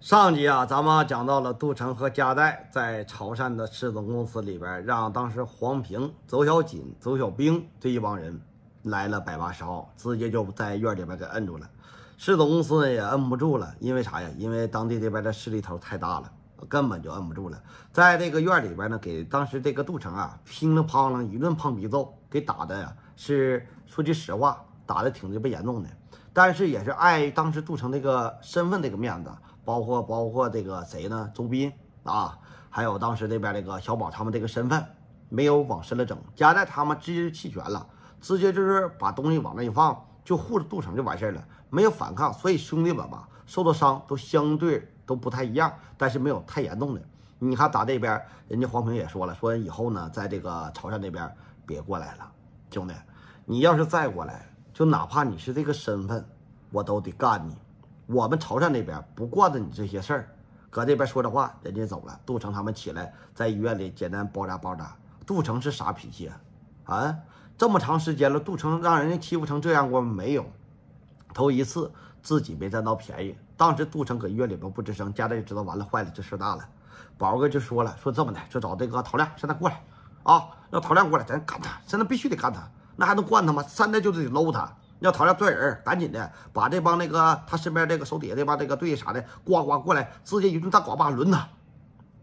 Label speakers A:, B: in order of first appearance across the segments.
A: 上集啊，咱们讲到了杜城和加代在潮汕的市总公司里边，让当时黄平、邹小锦、邹小兵这一帮人来了百八十号，直接就在院里边给摁住了。市总公司呢也摁不住了，因为啥呀？因为当地这边的势力头太大了，根本就摁不住了。在这个院里边呢，给当时这个杜城啊，乒了乓啷一顿胖鼻揍，给打的呀、是说句实话，打的挺这边严重的。但是也是碍当时杜城这个身份这个面子。包括包括这个谁呢？周斌啊，还有当时那边那个小宝，他们这个身份没有往深了整，加在他们直接弃权了，直接就是把东西往那一放，就护着杜城就完事了，没有反抗，所以兄弟们吧，受的伤都相对都不太一样，但是没有太严重的。你看打这边，人家黄平也说了，说以后呢，在这个潮汕那边别过来了，兄弟，你要是再过来，就哪怕你是这个身份，我都得干你。我们潮汕那边不惯着你这些事儿，搁这边说着话，人家走了。杜成他们起来，在医院里简单包扎包扎。杜成是啥脾气啊？啊，这么长时间了，杜成让人家欺负成这样过没有？头一次自己没占到便宜。当时杜成搁医院里边不吱声，家里也知道，完了坏了，这事大了。宝哥就说了，说这么的，就找这个陶亮，让他过来啊，让陶亮过来，咱干他，现在必须得干他，那还能惯他吗？现在就得搂他。要唐亮拽人，赶紧的把这帮那个他身边这个手底下这帮这个队啥的呱呱过来，直接一顿大呱巴抡他。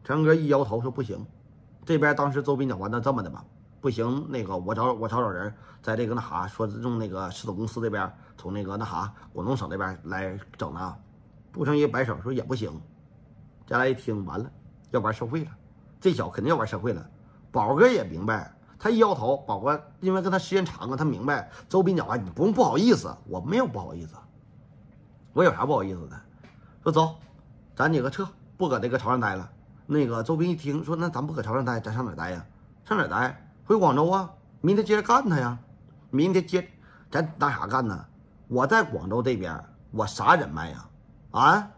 A: 陈哥一摇头说不行。这边当时周斌讲话，那这么的吧，不行，那个我找我找找人，在这个那啥，说用那个石头公司这边，从那个那啥，广东省这边来整的。杜成一摆手说也不行。佳来一听完了，要玩社会了，这小子肯定要玩社会了。宝哥也明白。他一摇头，宝哥，因为跟他时间长了，他明白周斌讲话，你不用不好意思，我没有不好意思，我有啥不好意思的？说走，咱几个撤，不搁这个潮汕待了。那个周斌一听说，那咱不搁潮汕待，咱上哪待呀？上哪待？回广州啊！明天接着干他呀！明天接，咱拿啥干呢？我在广州这边，我啥人脉呀？啊，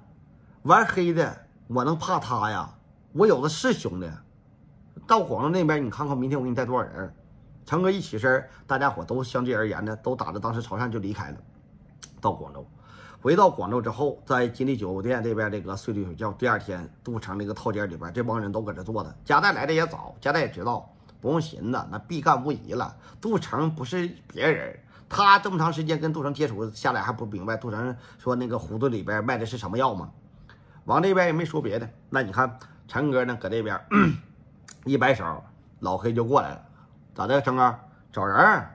A: 玩黑的，我能怕他呀？我有的是兄弟。到广州那边，你看看明天我给你带多少人？陈哥一起身，大家伙都相对而言呢，都打着当时潮汕就离开了。到广州，回到广州之后，在金利酒店这边这个睡了一觉，第二天杜城那个套间里边，这帮人都搁这坐着。加代来的也早，加代也知道，不用寻思，那必干无疑了。杜城不是别人，他这么长时间跟杜城接触下来，还不明白杜城说那个胡芦里边卖的是什么药吗？往这边也没说别的，那你看陈哥呢，搁这边。一摆手，老黑就过来了。咋的，成哥？找人，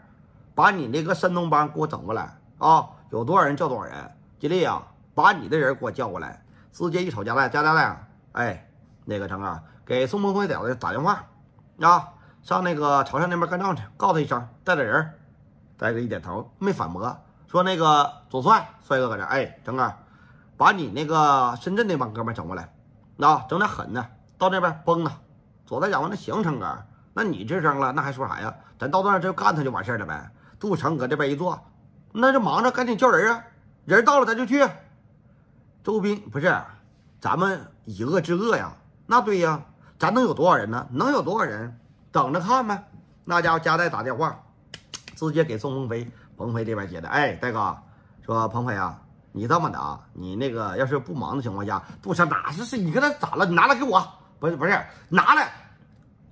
A: 把你那个山东帮给我整过来啊！有多少人叫多少人。吉利啊，把你的人给我叫过来。直接一瞅，加来加加来！哎，那个成哥，给宋鹏辉小子打电话啊！上那个潮汕那边干仗去，告诉他一声，带点人。大哥一点头，没反驳，说那个左帅帅哥搁这。哎，成哥，把你那个深圳那帮哥们整过来，啊，整点狠的，到那边崩他。左大脚完，那行成哥，那你吱声了，那还说啥呀？咱到那儿就干他，就完事儿了呗。杜成搁这边一坐，那就忙着赶紧叫人啊，人到了咱就去。周斌不是，咱们以恶制恶呀。那对呀，咱能有多少人呢？能有多少人？等着看呗。那家伙加代打电话，直接给宋鹏飞，鹏飞这边接的。哎，大哥，说鹏飞啊，你这么的啊，你那个要是不忙的情况下，杜成哪是是你跟他咋了？你拿来给我。不是不是，拿来！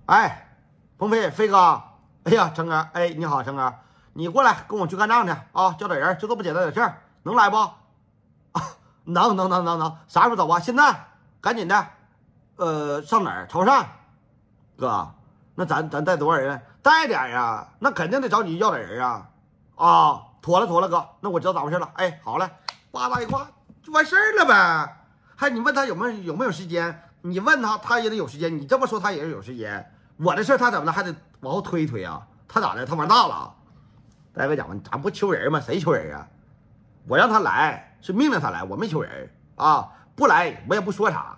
A: 哎，鹏飞飞哥，哎呀，成哥，哎，你好，成哥，你过来跟我去干仗去啊！叫点人，就这么简单点事儿，能来不？能能能能能，啥时候走啊？现在，赶紧的。呃，上哪儿？潮汕。哥，那咱咱带多少人？带点呀。那肯定得找你要点人啊。啊，妥了妥了，哥，那我知道咋回事了。哎，好嘞，叭叭一挂就完事儿了呗。还你问他有没有有没有时间。你问他，他也得有时间。你这么说，他也是有时间。我的事他怎么的还得往后推一推啊？他咋的？他玩大了。大哥讲话，咱不求人吗？谁求人啊？我让他来是命令他来，我没求人啊。不来我也不说啥。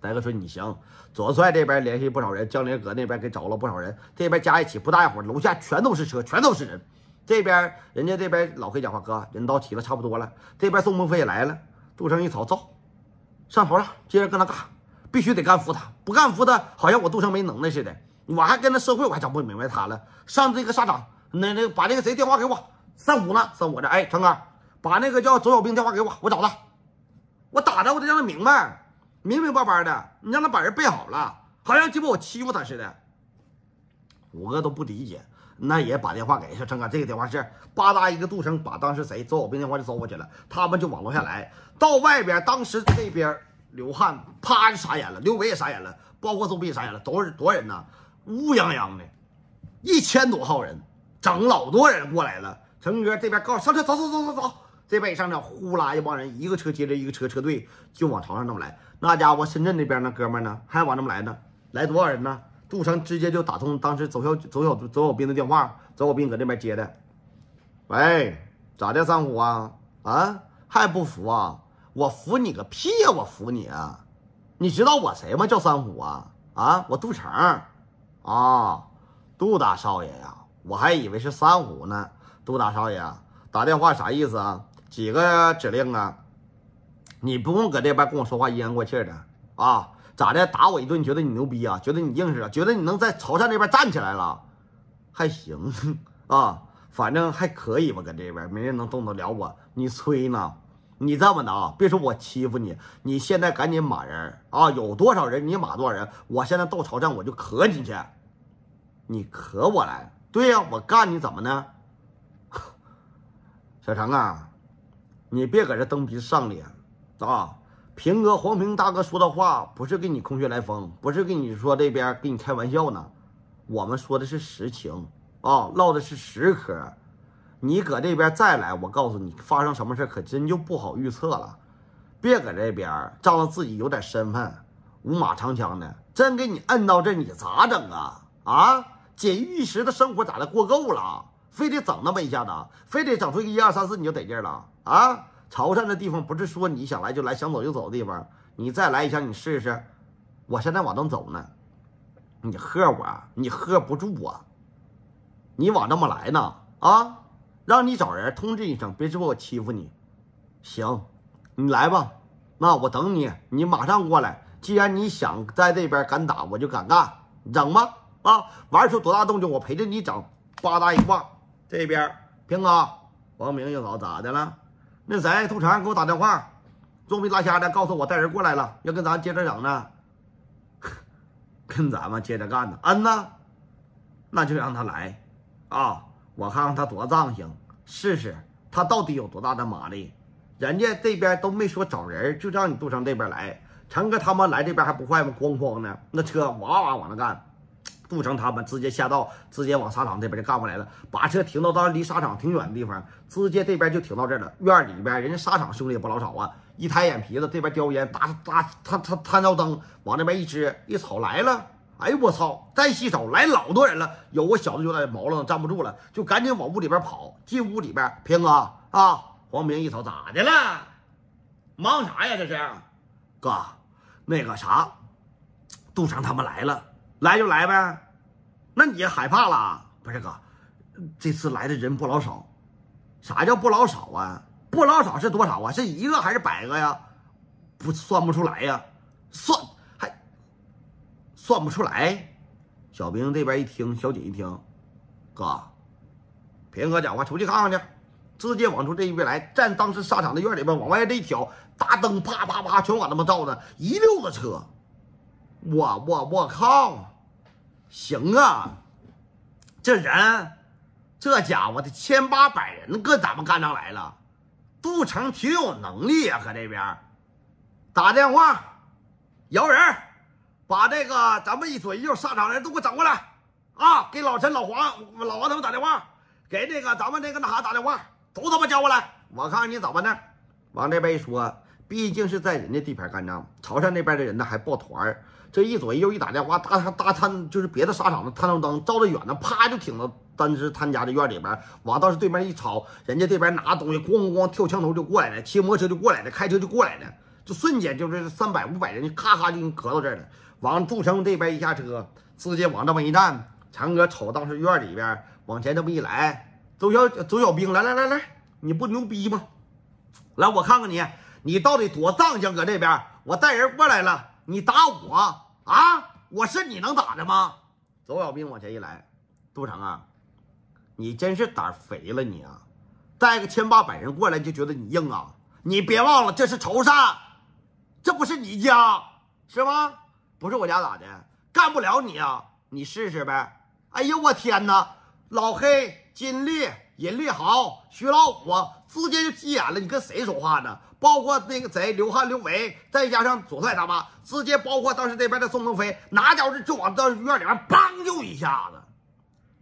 A: 大哥说你行。左帅这边联系不少人，江林阁那边给找了不少人，这边加一起不大一会儿，楼下全都是车，全都是人。这边人家这边老黑讲话，哥人到齐了，差不多了。这边宋鹏飞也来了。杜成一瞅，造，上头了，接着跟他干。必须得干服他，不干服他，好像我杜生没能耐似的。我还跟那社会，我还整不明白他了。上这个沙场，那那把那个谁电话给我，三五呢？三五这，哎，成哥，把那个叫周小兵电话给我，我找他，我打他，我得让他明白，明明白白的。你让他把人备好了，好像鸡巴我欺负他似的。五哥都不理解，那也把电话给说成哥，这个电话是吧嗒一个杜生把当时谁周小兵电话就招过去了，他们就往楼下来到外边，当时这边。刘汉啪就傻眼了，刘伟也傻眼了，包括周斌也傻眼了，都是多少人呢，乌泱泱的，一千多号人，整老多人过来了。成哥这边告诉上车，走走走走走，这边一上车，呼啦一帮人，一个车接着一个车，车队就往长沙这么来。那家伙深圳那边那哥们呢，还往这么来呢，来多少人呢？杜成直接就打通当时走小走小走小兵的电话，走小兵搁那边接的，喂，咋的，三虎啊，啊，还不服啊？我服你个屁呀！我服你，你知道我谁吗？叫三虎啊啊！我杜成，啊，杜大少爷呀！我还以为是三虎呢。杜大少爷，打电话啥意思啊？几个指令啊？你不用搁这边跟我说话阴阳怪气的啊？咋的？打我一顿？觉得你牛逼啊？觉得你硬实啊？觉得你能在潮汕这边站起来了？还行 啊，反正还可以吧。搁这边没人能动得了我。你催呢？你这么的啊！别说我欺负你，你现在赶紧马人啊！有多少人你马多少人？我现在到朝战我就磕你去，你磕我来。对呀，我干你怎么呢？小程啊，你别搁这蹬鼻子上脸啊！平哥黄平大哥说的话不是给你空穴来风，不是跟你说这边跟你开玩笑呢，我们说的是实情啊，唠的是实嗑。你搁这边再来，我告诉你，发生什么事可真就不好预测了。别搁这边仗着自己有点身份，五马长枪的，真给你摁到这，你咋整啊？啊，锦衣玉食的生活咋的过够了？非得整那么一下子，非得整出个一二三四你就得劲了啊？潮汕这地方不是说你想来就来，想走就走的地方。你再来一下，你试试。我现在往东走呢，你喝我，你喝不住我。你往这么来呢？啊？让你找人通知一声，别说我欺负你。行，你来吧，那我等你，你马上过来。既然你想在这边敢打，我就敢干，整吧。啊，玩出多大动静，我陪着你整。吧嗒一挂，这边平哥，王明又搞咋的了？那谁杜长给我打电话，装逼拉瞎的，告诉我带人过来了，要跟咱接着整呢，跟咱们接着干呢。嗯呢，那就让他来，啊。我看看他多脏行，试试他到底有多大的马力。人家这边都没说找人，就让你杜成这边来。成哥他们来这边还不快吗？哐哐的，那车哇哇往那干。杜成他们直接下道，直接往沙场这边就干过来了，把车停到到离沙场挺远的地方，直接这边就停到这儿了。院里边人家沙场兄弟也不老少啊，一抬眼皮子，这边叼烟，打打他他探照灯往那边一支，一瞅来了。哎呦我操！再洗手来老多人了。有个小子就在毛楞，站不住了，就赶紧往屋里边跑。进屋里边，平哥啊，黄平一瞅咋的了？忙啥呀？这是，哥，那个啥，杜成他们来了。来就来呗。那你害怕了？不是哥，这次来的人不老少。啥叫不老少啊？不老少是多少啊？是一个还是百个呀？不算不出来呀？算。算不出来。小兵这边一听，小景一听，哥，平哥讲话，出去看看去，直接往出这一边来，站当时沙场的院里边，往外这一挑，大灯啪啪啪全往那么照呢，一溜子车。我我我靠！行啊，这人，这家伙的千八百人搁咱们干仗来了，杜成挺有能力啊，搁这边打电话，摇人。把这个咱们一左一右沙场的人都给我整过来啊！给老陈、老黄、老王他们打电话，给那个咱们那个那啥打电话，都他妈叫过来，我看看你怎么的。往这边一说，毕竟是在人家地盘干仗，潮汕那边的人呢还抱团这一左一右一打电话，大大摊，就是别的沙场的探照灯照着远的，啪就挺到当时他家的院里边。往倒是对面一抄，人家这边拿东西咣咣咣跳枪头就过来了，骑摩托车就过来了，开车就过来了。就瞬间就是三百五百人，就咔咔就磕到这儿了。往杜城这边一下车，直接往这么一站。强哥瞅当时院里边往前这么一来，周小周小兵来来来来，你不牛逼吗？来我看看你，你到底多仗气？搁这边我带人过来了，你打我啊？我是你能打的吗？周小兵往前一来，杜成啊，你真是胆肥了你啊！带个千八百人过来就觉得你硬啊？你别忘了这是仇杀。这不是你家是吗？不是我家咋的？干不了你啊！你试试呗！哎呦我天哪！老黑、金立、尹立豪、徐老五直接就急眼了。你跟谁说话呢？包括那个贼刘汉、刘维，再加上左帅他妈，直接包括当时这边的宋腾飞，拿家伙就往到院里面梆就一下子，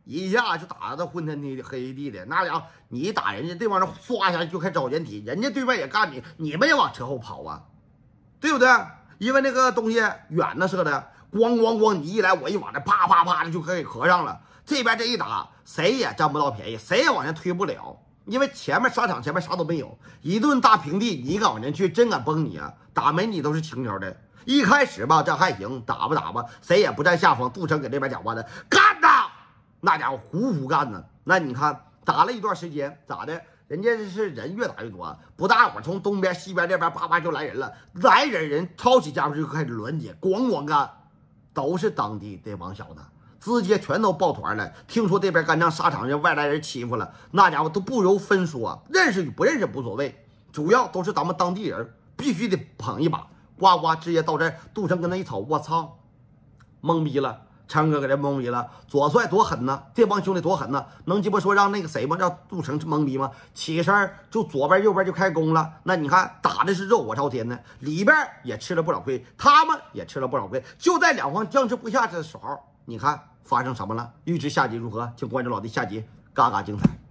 A: 一下就打的昏天黑地的。那俩你打人家，对方人唰一下就开找掩体，人家对面也干你，你们也往车后跑啊！对不对？因为那个东西远的射的咣咣咣，你一来我一往那啪啪啪的就可以合上了。这边这一打，谁也占不到便宜，谁也往前推不了，因为前面沙场前面啥都没有，一顿大平地，你敢往前去，真敢崩你啊！打没你都是轻巧的。一开始吧，这还行，打吧打吧，谁也不占下风。杜成给这边讲话的，干他！那家伙虎虎干呢。那你看，打了一段时间，咋的？人家这是人越打越多，不大会从东边、西边这边叭叭就来人了，来人人抄起家伙就开始乱捡，咣咣干，都是当地的王小子，直接全都抱团了。听说这边干仗沙场让外来人欺负了，那家伙都不由分说，认识与不认识无所谓，主要都是咱们当地人，必须得捧一把，呱呱直接到这儿，杜城跟他一瞅，我操，懵逼了。昌哥搁这懵逼了，左帅多狠呐，这帮兄弟多狠呐，能鸡巴说让那个谁吗？让杜成懵逼吗？起身就左边右边就开工了，那你看打的是热火朝天的，里边也吃了不少亏，他们也吃了不少亏。就在两方僵持不下的时候，你看发生什么了？预知下集如何，请关注老弟，下集嘎嘎精彩。